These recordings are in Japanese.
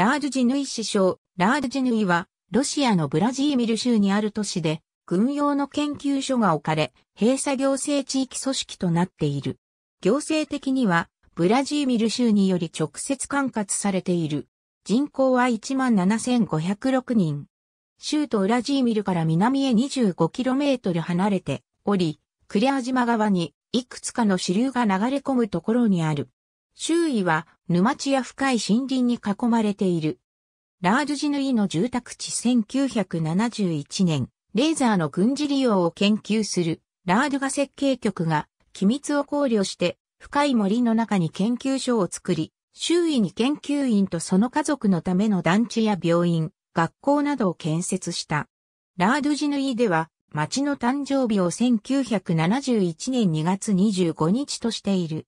ラージジヌイ市省、ラージジヌイは、ロシアのブラジーミル州にある都市で、軍用の研究所が置かれ、閉鎖行政地域組織となっている。行政的には、ブラジーミル州により直接管轄されている。人口は17,506人。州都ウラジーミルから南へ 25km 離れており、クリア島側にいくつかの支流が流れ込むところにある。周囲は沼地や深い森林に囲まれている。ラージュジヌイの住宅地1971年、レーザーの軍事利用を研究するラードゥガ設計局が機密を考慮して深い森の中に研究所を作り、周囲に研究員とその家族のための団地や病院、学校などを建設した。ラードジヌイでは町の誕生日を1971年2月25日としている。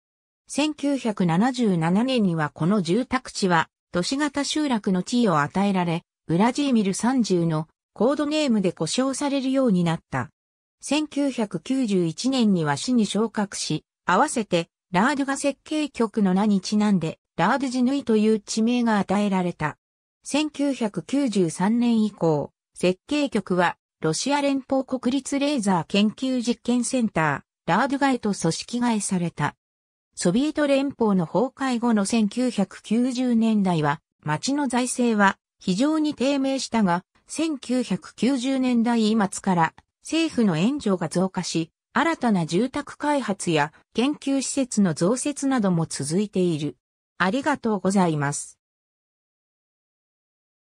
1977年にはこの住宅地は都市型集落の地位を与えられ、ウラジーミル30のコードネームで呼称されるようになった。1991年には市に昇格し、合わせてラードが設計局の名にちなんで、ラードジヌイという地名が与えられた。1993年以降、設計局はロシア連邦国立レーザー研究実験センター、ラードガへと組織えされた。ソビエト連邦の崩壊後の1990年代は、町の財政は非常に低迷したが、1990年代末から政府の援助が増加し、新たな住宅開発や研究施設の増設なども続いている。ありがとうございます。